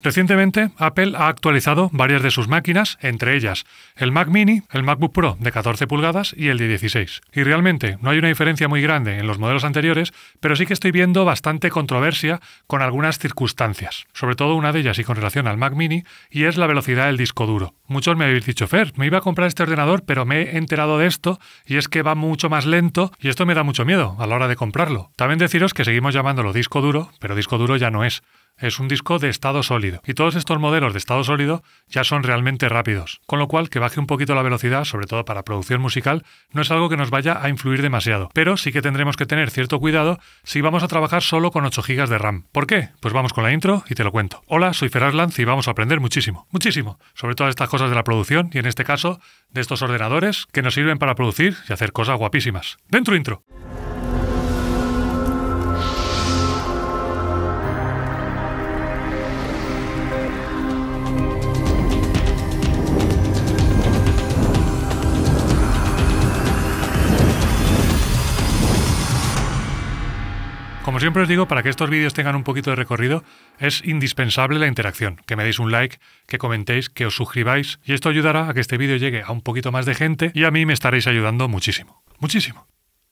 Recientemente, Apple ha actualizado varias de sus máquinas, entre ellas el Mac Mini, el MacBook Pro de 14 pulgadas y el de 16. Y realmente no hay una diferencia muy grande en los modelos anteriores, pero sí que estoy viendo bastante controversia con algunas circunstancias, sobre todo una de ellas y con relación al Mac Mini, y es la velocidad del disco duro. Muchos me habéis dicho, Fer, me iba a comprar este ordenador, pero me he enterado de esto y es que va mucho más lento y esto me da mucho miedo a la hora de comprarlo. También deciros que seguimos llamándolo disco duro, pero disco duro ya no es. Es un disco de estado sólido. Y todos estos modelos de estado sólido ya son realmente rápidos. Con lo cual, que baje un poquito la velocidad, sobre todo para producción musical, no es algo que nos vaya a influir demasiado. Pero sí que tendremos que tener cierto cuidado si vamos a trabajar solo con 8 GB de RAM. ¿Por qué? Pues vamos con la intro y te lo cuento. Hola, soy Ferraz Lanz y vamos a aprender muchísimo. Muchísimo. Sobre todas estas cosas de la producción y en este caso de estos ordenadores que nos sirven para producir y hacer cosas guapísimas. Dentro intro. Como siempre os digo, para que estos vídeos tengan un poquito de recorrido, es indispensable la interacción, que me deis un like, que comentéis, que os suscribáis, y esto ayudará a que este vídeo llegue a un poquito más de gente y a mí me estaréis ayudando muchísimo, muchísimo.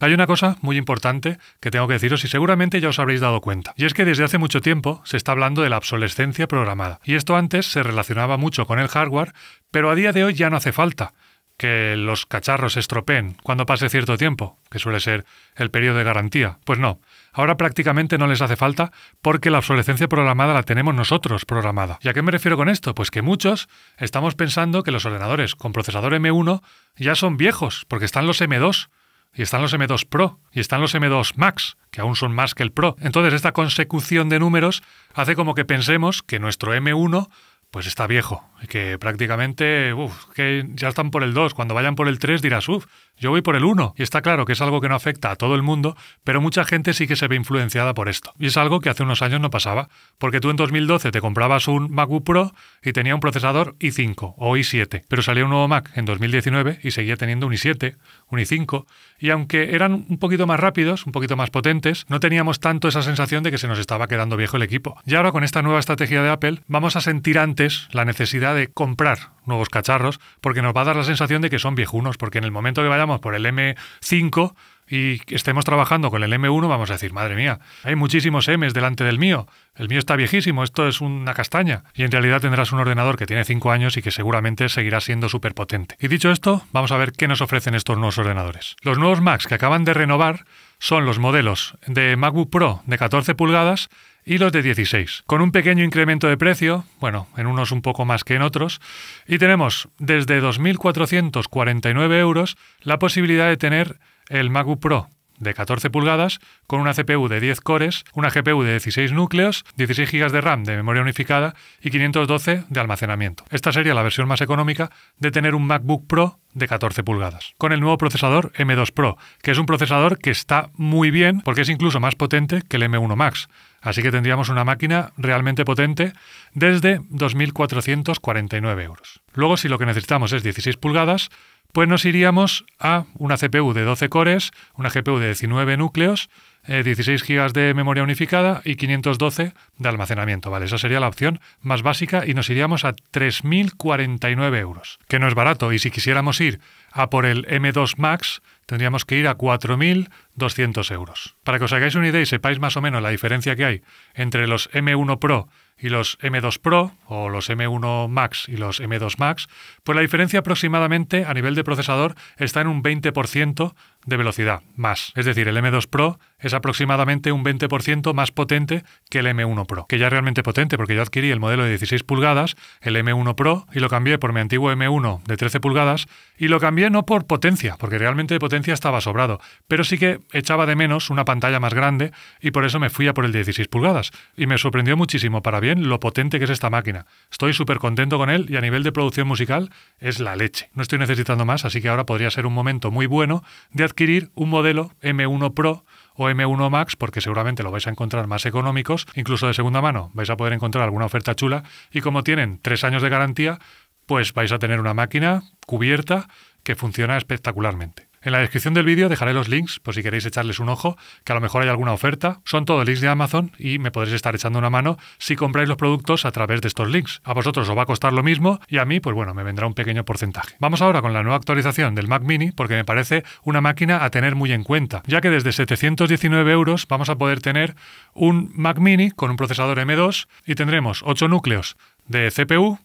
Hay una cosa muy importante que tengo que deciros y seguramente ya os habréis dado cuenta. Y es que desde hace mucho tiempo se está hablando de la obsolescencia programada. Y esto antes se relacionaba mucho con el hardware, pero a día de hoy ya no hace falta que los cacharros se estropeen cuando pase cierto tiempo, que suele ser el periodo de garantía. Pues no, ahora prácticamente no les hace falta porque la obsolescencia programada la tenemos nosotros programada. ¿Y a qué me refiero con esto? Pues que muchos estamos pensando que los ordenadores con procesador M1 ya son viejos porque están los M2 y están los M2 Pro y están los M2 Max, que aún son más que el Pro. Entonces esta consecución de números hace como que pensemos que nuestro M1 pues está viejo, que prácticamente, uff, que ya están por el 2, cuando vayan por el 3 dirás, uff, yo voy por el 1 y está claro que es algo que no afecta a todo el mundo, pero mucha gente sí que se ve influenciada por esto. Y es algo que hace unos años no pasaba, porque tú en 2012 te comprabas un MacBook Pro y tenía un procesador i5 o i7, pero salió un nuevo Mac en 2019 y seguía teniendo un i7, un i5, y aunque eran un poquito más rápidos, un poquito más potentes, no teníamos tanto esa sensación de que se nos estaba quedando viejo el equipo. Y ahora con esta nueva estrategia de Apple vamos a sentir antes la necesidad de comprar nuevos cacharros, porque nos va a dar la sensación de que son viejunos, porque en el momento que vayamos por el M5 y estemos trabajando con el M1, vamos a decir, madre mía, hay muchísimos M's delante del mío, el mío está viejísimo, esto es una castaña. Y en realidad tendrás un ordenador que tiene 5 años y que seguramente seguirá siendo súper potente. Y dicho esto, vamos a ver qué nos ofrecen estos nuevos ordenadores. Los nuevos Macs que acaban de renovar son los modelos de MacBook Pro de 14 pulgadas y los de 16, con un pequeño incremento de precio, bueno, en unos un poco más que en otros, y tenemos desde 2.449 euros la posibilidad de tener el MacBook Pro de 14 pulgadas con una CPU de 10 cores, una GPU de 16 núcleos, 16 GB de RAM de memoria unificada y 512 de almacenamiento. Esta sería la versión más económica de tener un MacBook Pro de 14 pulgadas, con el nuevo procesador M2 Pro, que es un procesador que está muy bien porque es incluso más potente que el M1 Max. Así que tendríamos una máquina realmente potente desde 2.449 euros. Luego, si lo que necesitamos es 16 pulgadas, pues nos iríamos a una CPU de 12 cores, una GPU de 19 núcleos, 16 eh, GB de memoria unificada y 512 de almacenamiento. Vale, esa sería la opción más básica y nos iríamos a 3.049 euros, que no es barato. Y si quisiéramos ir a por el M2 Max, tendríamos que ir a 4.200 euros. Para que os hagáis una idea y sepáis más o menos la diferencia que hay entre los M1 Pro y los M2 Pro o los M1 Max y los M2 Max, pues la diferencia aproximadamente a nivel de procesador está en un 20% de velocidad, más. Es decir, el M2 Pro es aproximadamente un 20% más potente que el M1 Pro, que ya es realmente potente porque yo adquirí el modelo de 16 pulgadas, el M1 Pro, y lo cambié por mi antiguo M1 de 13 pulgadas, y lo cambié no por potencia, porque realmente de potencia estaba sobrado, pero sí que echaba de menos una pantalla más grande y por eso me fui a por el 16 pulgadas. Y me sorprendió muchísimo para bien lo potente que es esta máquina. Estoy súper contento con él y a nivel de producción musical es la leche. No estoy necesitando más, así que ahora podría ser un momento muy bueno de adquirir adquirir un modelo M1 Pro o M1 Max, porque seguramente lo vais a encontrar más económicos, incluso de segunda mano, vais a poder encontrar alguna oferta chula y como tienen tres años de garantía, pues vais a tener una máquina cubierta que funciona espectacularmente. En la descripción del vídeo dejaré los links por si queréis echarles un ojo, que a lo mejor hay alguna oferta. Son todos links de Amazon y me podréis estar echando una mano si compráis los productos a través de estos links. A vosotros os va a costar lo mismo y a mí, pues bueno, me vendrá un pequeño porcentaje. Vamos ahora con la nueva actualización del Mac Mini porque me parece una máquina a tener muy en cuenta, ya que desde 719 euros vamos a poder tener un Mac Mini con un procesador M2 y tendremos 8 núcleos de CPU,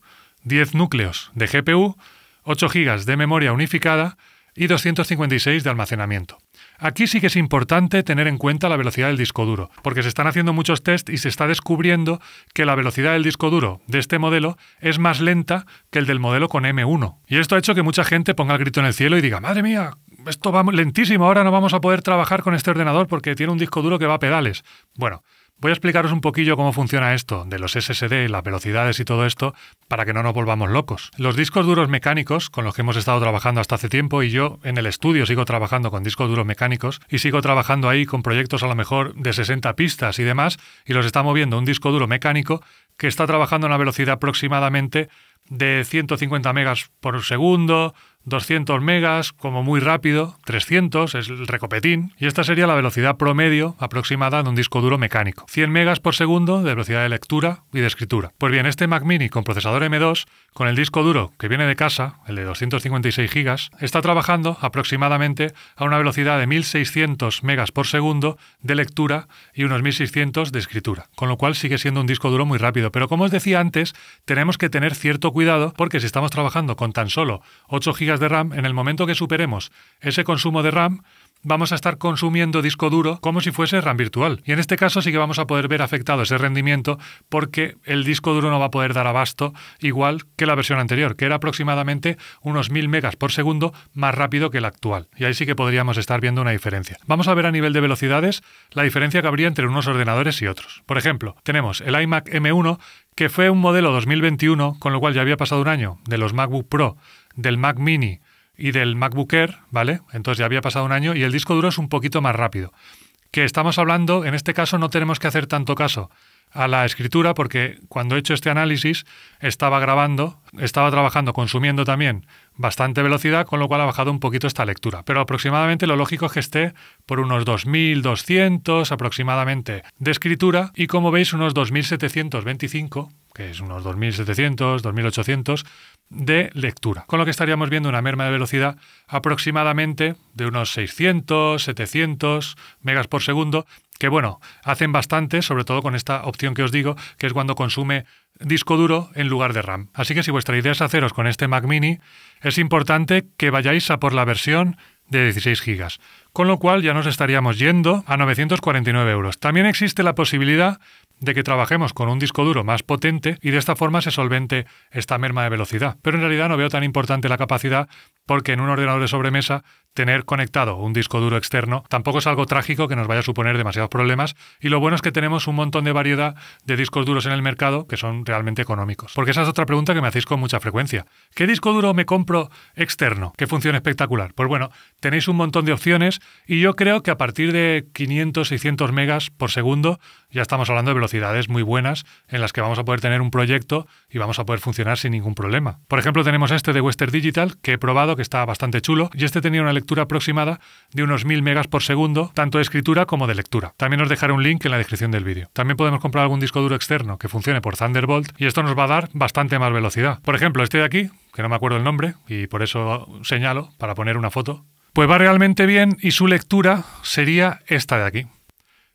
10 núcleos de GPU, 8 GB de memoria unificada, y 256 de almacenamiento. Aquí sí que es importante tener en cuenta la velocidad del disco duro, porque se están haciendo muchos tests y se está descubriendo que la velocidad del disco duro de este modelo es más lenta que el del modelo con M1. Y esto ha hecho que mucha gente ponga el grito en el cielo y diga, madre mía, esto va lentísimo, ahora no vamos a poder trabajar con este ordenador porque tiene un disco duro que va a pedales. Bueno, Voy a explicaros un poquillo cómo funciona esto, de los SSD, las velocidades y todo esto, para que no nos volvamos locos. Los discos duros mecánicos, con los que hemos estado trabajando hasta hace tiempo, y yo en el estudio sigo trabajando con discos duros mecánicos, y sigo trabajando ahí con proyectos a lo mejor de 60 pistas y demás, y los está moviendo un disco duro mecánico que está trabajando a una velocidad aproximadamente de 150 megas por segundo, 200 megas, como muy rápido, 300 es el recopetín, y esta sería la velocidad promedio aproximada de un disco duro mecánico. 100 megas por segundo de velocidad de lectura y de escritura. Pues bien, este Mac Mini con procesador M2, con el disco duro que viene de casa, el de 256 gigas, está trabajando aproximadamente a una velocidad de 1600 megas por segundo de lectura y unos 1600 de escritura, con lo cual sigue siendo un disco duro muy rápido. Pero como os decía antes, tenemos que tener cierto cuidado porque si estamos trabajando con tan solo 8 gigas de RAM, en el momento que superemos ese consumo de RAM, vamos a estar consumiendo disco duro como si fuese RAM virtual. Y en este caso sí que vamos a poder ver afectado ese rendimiento porque el disco duro no va a poder dar abasto igual que la versión anterior, que era aproximadamente unos 1000 megas por segundo más rápido que el actual. Y ahí sí que podríamos estar viendo una diferencia. Vamos a ver a nivel de velocidades la diferencia que habría entre unos ordenadores y otros. Por ejemplo, tenemos el iMac M1 que fue un modelo 2021, con lo cual ya había pasado un año de los MacBook Pro del Mac Mini y del MacBook Air, ¿vale? Entonces ya había pasado un año y el disco duro es un poquito más rápido. Que estamos hablando, en este caso no tenemos que hacer tanto caso a la escritura porque cuando he hecho este análisis estaba grabando, estaba trabajando, consumiendo también bastante velocidad, con lo cual ha bajado un poquito esta lectura. Pero aproximadamente lo lógico es que esté por unos 2.200 aproximadamente de escritura y como veis unos 2.725 que es unos 2.700, 2.800 de lectura, con lo que estaríamos viendo una merma de velocidad aproximadamente de unos 600, 700 megas por segundo, que bueno, hacen bastante, sobre todo con esta opción que os digo, que es cuando consume disco duro en lugar de RAM. Así que si vuestra idea es haceros con este Mac mini, es importante que vayáis a por la versión de 16 GB con lo cual ya nos estaríamos yendo a 949 euros. También existe la posibilidad de que trabajemos con un disco duro más potente y de esta forma se solvente esta merma de velocidad. Pero en realidad no veo tan importante la capacidad porque en un ordenador de sobremesa tener conectado un disco duro externo tampoco es algo trágico que nos vaya a suponer demasiados problemas y lo bueno es que tenemos un montón de variedad de discos duros en el mercado que son realmente económicos. Porque esa es otra pregunta que me hacéis con mucha frecuencia. ¿Qué disco duro me compro externo ¿Qué funciona espectacular? Pues bueno, tenéis un montón de opciones y yo creo que a partir de 500, 600 megas por segundo ya estamos hablando de velocidades muy buenas en las que vamos a poder tener un proyecto y vamos a poder funcionar sin ningún problema. Por ejemplo, tenemos este de Western Digital que he probado, que está bastante chulo, y este tenía una lectura aproximada de unos 1000 megas por segundo, tanto de escritura como de lectura. También os dejaré un link en la descripción del vídeo. También podemos comprar algún disco duro externo que funcione por Thunderbolt y esto nos va a dar bastante más velocidad. Por ejemplo, este de aquí, que no me acuerdo el nombre y por eso señalo para poner una foto, pues va realmente bien y su lectura sería esta de aquí.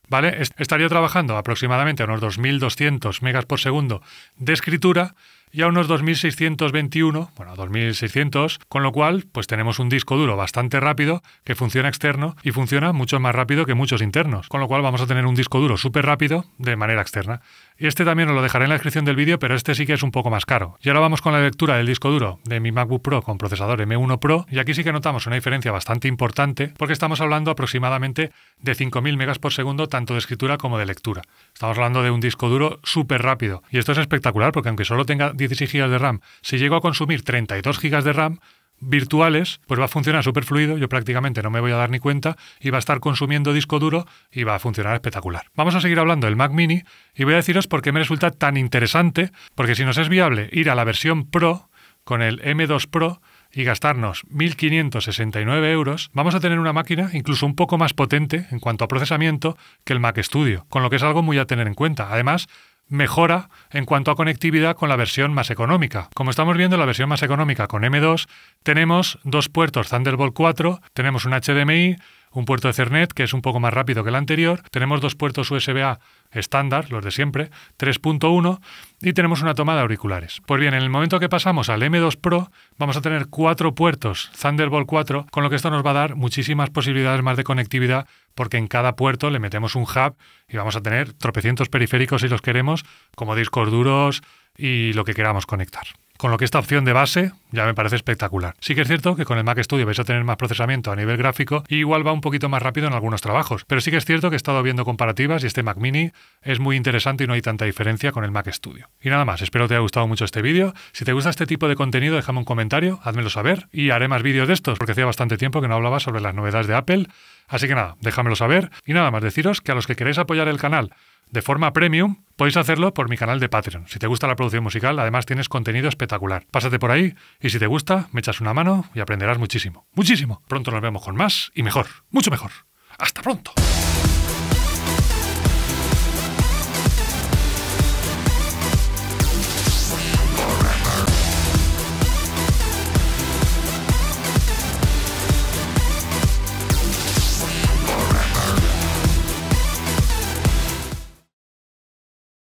¿Vale? Estaría trabajando aproximadamente a unos 2.200 megas por segundo de escritura y a unos 2621, bueno, 2600, con lo cual pues tenemos un disco duro bastante rápido que funciona externo y funciona mucho más rápido que muchos internos, con lo cual vamos a tener un disco duro súper rápido de manera externa. Y este también os lo dejaré en la descripción del vídeo, pero este sí que es un poco más caro. Y ahora vamos con la lectura del disco duro de mi MacBook Pro con procesador M1 Pro, y aquí sí que notamos una diferencia bastante importante, porque estamos hablando aproximadamente de 5000 megas por segundo, tanto de escritura como de lectura. Estamos hablando de un disco duro súper rápido, y esto es espectacular, porque aunque solo tenga 16 GB de RAM, si llego a consumir 32 GB de RAM, virtuales, pues va a funcionar súper fluido, yo prácticamente no me voy a dar ni cuenta, y va a estar consumiendo disco duro y va a funcionar espectacular. Vamos a seguir hablando del Mac mini y voy a deciros por qué me resulta tan interesante, porque si nos es viable ir a la versión Pro con el M2 Pro, y gastarnos 1.569 euros, vamos a tener una máquina incluso un poco más potente en cuanto a procesamiento que el Mac Studio, con lo que es algo muy a tener en cuenta. Además, mejora en cuanto a conectividad con la versión más económica. Como estamos viendo, la versión más económica con M2 tenemos dos puertos Thunderbolt 4, tenemos un HDMI, un puerto Ethernet que es un poco más rápido que el anterior, tenemos dos puertos USB-A estándar, los de siempre, 3.1, y tenemos una toma de auriculares. Pues bien, en el momento que pasamos al M2 Pro, vamos a tener cuatro puertos Thunderbolt 4, con lo que esto nos va a dar muchísimas posibilidades más de conectividad, porque en cada puerto le metemos un hub y vamos a tener tropecientos periféricos si los queremos, como discos duros y lo que queramos conectar. Con lo que esta opción de base ya me parece espectacular. Sí que es cierto que con el Mac Studio vais a tener más procesamiento a nivel gráfico y igual va un poquito más rápido en algunos trabajos, pero sí que es cierto que he estado viendo comparativas y este Mac Mini es muy interesante y no hay tanta diferencia con el Mac Studio. Y nada más, espero te haya gustado mucho este vídeo. Si te gusta este tipo de contenido, déjame un comentario, házmelo saber y haré más vídeos de estos, porque hacía bastante tiempo que no hablaba sobre las novedades de Apple. Así que nada, déjamelo saber. Y nada más, deciros que a los que queréis apoyar el canal de forma premium, podéis hacerlo por mi canal de Patreon. Si te gusta la producción musical, además tienes contenido espectacular. Pásate por ahí y si te gusta, me echas una mano y aprenderás muchísimo. Muchísimo. Pronto nos vemos con más y mejor. Mucho mejor. Hasta pronto.